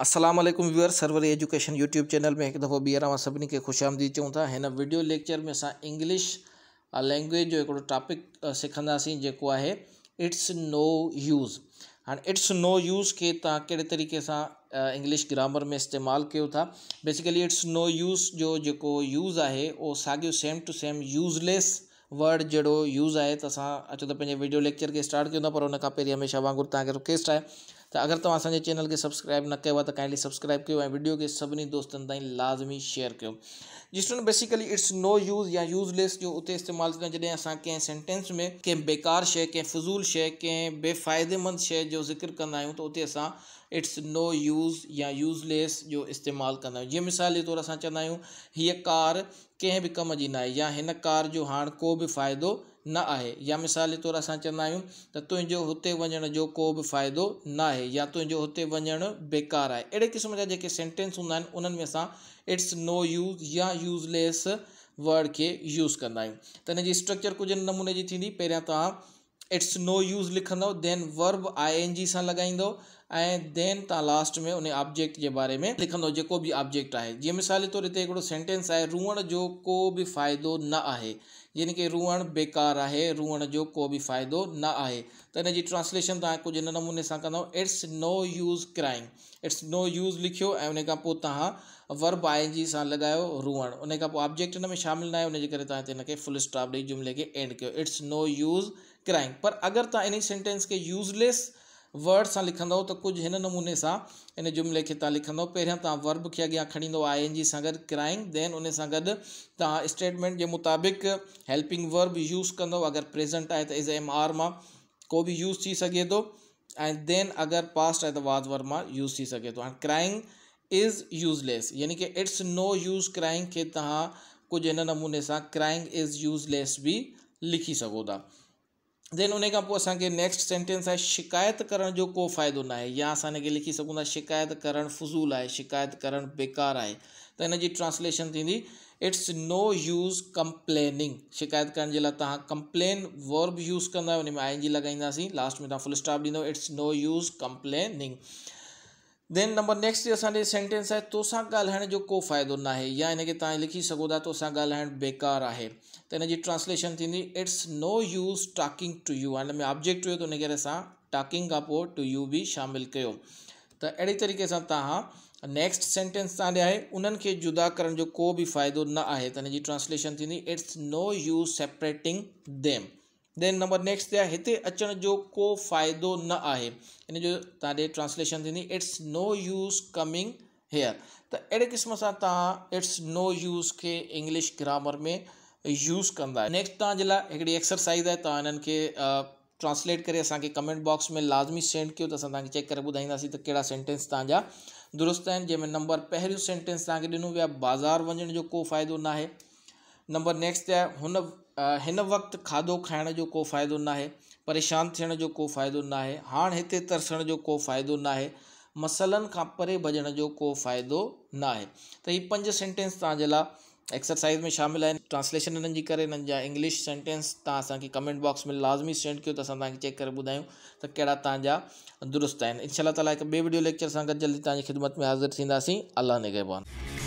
Aslam viewer Sarwar education YouTube channel में एक दफ़ो बीहर मां सभी के खुश आमदी चऊं था इन वीडियो लेक्चर में अस इंग्लिश लैंग्वेज जो टॉपिक सिखंदासीं जो है इट्स नो यूज़ हाँ इट्स नो यूज़ के तव्हां कड़े तरीक़े से इंग्लिश ग्रामर में इस्तेमाल किया था बेसिकली इट्स नो यूज़ जो जो यूज़ है वो सागो same to same useless word जो यूज़ है तो अस अचो तो वीडियो लेक्चर के स्टार्ट क्यों था पर उन पे हमेशा वागुर तक रिक्वेस्ट है तो अगर तुम असांजे चैनल के सब्सक्राइब न कयो तो त सब्सक्राइब कर वीडियो के सभी दोस्त ताईं लाज़मी शेयर जिस जिस्टोन बेसिकली इट्स नो यूज़ या यूज़लेस जो उतने इस्तेमाल जैसे आहे कें सेंटेंस में कें बेकार शे कें फजूल शे कें बेफायदेमंद शे जो ज़िक्र क्या तो उतने उते इट्स नो यूज़ या यूज़लेस जो इस्तेमाल क्या जो मिसाल के तौर अस चाहूँ हि कार कें भी कम की ना या कार जो हाँ को भी फ़ाइदो न आहे या मिसाल तौर तौरु असां चवंदा आहियूं त तुंहिंजो जो को बि फ़ाइदो न आहे या तुंहिंजो हुते वञणु बेकार है अड़े क़िस्म जा सेंटेंस हूँ उन्होंने में असां इट्स नो यूज़ या यूज़लेस वर्ड के यूज़ कंदा आहियूं त स्ट्रक्चर कुछ नमूने की थी पैर तव्हां इट्स नो यूज़ लिखंदव then verb I N G से लॻाईंदव ऐं देन त लास्ट में उन ऑब्जेक्ट के बारे में लिखंदो जो भी ऑब्जेक्ट है जो मिसाल तौर इतने सेंटेंस है रुअण जो को भी फायद न आहे यानी कि रुअण बेकार है रुअण जो को भी फायद न आहे त ट्रांसलेशन तुम कुछ इन नमूने से कौ it's no use cry it's no use लिखो एन वर्ब आई जी से लगा रुअण उन ऑब्जेक्ट इन में शामिल ना उनके फुल स्टॉप ॾेई जुमले के एंड कर इट्स नो यूज़ क्राइंग पर अगर तव्हां इन सेंटेंस के यूज़लेस वर्ड से लिखंदव तो कुछ इन नमूने से इन जुमले के तव्हां लिख पे वर्ब के अगर खड़ी आई एन जी से गुड क्राइंग देन उन स्टेटमेंट के मुताबिक़ हेल्पिंग वर्ब यूज़ कद अगर प्रेज़ेंट आहे तो इज़ एम आर में को भी यूज़ थी सके तो ऐं देन अगरि पास्ट आहे तो वाद वर्ब में यूज़ थी सके तो हाणे क्राइंग इज़ यूज़लेस यानी कि इट्स नो यूज़ क्राइंग के तुम कुछ इन नमूने से क्राइंग इज़ यूज़लेस भी लिखी सोता देन उन खां नेक्स्ट सेंटेंस है शिकायत करण जो को फायद ना है या अस इनके लिखी शिकायत कर फज़ूल है शिकायत कर बेकार है तो हिन ट्रांसलेशन थी इट्स नो यूज़ कंप्लेनिंग शिकायत करण कंप्लेन वर्ब यूज़ कह आई एन में आई जी लगाइंदी लास्ट में तुम फुल स्टॉप दी it's no use complaining then number next असांजो सेंटेंस आहे तोसां ॻाल्हाइण जो को फ़ाइदो न आहे या हिन खे तव्हां लिखी सघो था तोसां ॻाल्हाइणु बेकार आहे त हिन जी ट्रांस्लेशन थींदी it's no use talking to you में ऑब्जेक्ट हुयो त इन करे असां टाकिंग खां पोइ टू यू बि शामिलु कयो त अहिड़ी तरीक़े सां तव्हां नेक्स्ट सेंटेंस तव्हां ॾे उन्हनि खे जुदा करण जो को बि फ़ाइदो न आहे त हिन जी ट्रांसलेशन थींदी it's no use separating them then number next ત્યાં હેતે અચણ જો को ફાયદો ન આહે इन જો તારે ટ્રાન્સલેશન થઈને it's no use coming here तो अहिड़े क़िस्म सा तव्हां इट्स नो यूज़ के इंग्लिश ग्रामर में यूज़ कंदा नेक्स्ट तव्हांजे लाइ हिकिड़ी एक्सरसाइज़ आहे तव्हां हिननि खे ट्रांसलेट करे असांखे कमेंट बॉक्स में लाज़मी सेंड कयो त असां तव्हांखे चेक कर ॿुधाईंदासीं त कहिड़ा सेंटेंस तव्हांजा दुरुस्त आहिनि जंहिंमें नंबर पहिरियों सेंटेंस तव्हांखे ॾिनो वियो आहे बाज़ारि वञण जो को फ़ाइदो न आहे नंबर नेक्स्ट है हुन हिन वक़्तु खाधो खाइण जो को फ़ाइदो न आहे परेशान थियण जो को फ़ाइदो न आहे हाणे हिते तरसण जो को फ़ाइदो न आहे मसइलनि खां परे भॼण जो को फ़ाइदो न आहे त हीअ पंज सेंटेंस तव्हांजे लाइ एक्सरसाइज में शामिल आहिनि ट्रांसलेशन हिननि जी करे हिननि जा इंग्लिश सेंटेंस तव्हां असांखे कमेंट बॉक्स में लाज़मी सेंड कयो त असां तव्हांखे चेक करे ॿुधायूं त कहिड़ा तव्हांजा दुरुस्त आहिनि इनशा ताला हिकु ॿिए वीडियो लेक्चर सां गॾु जल्दी तव्हांजी ख़िदमत में हाज़िर थींदासीं अलाह निगहबान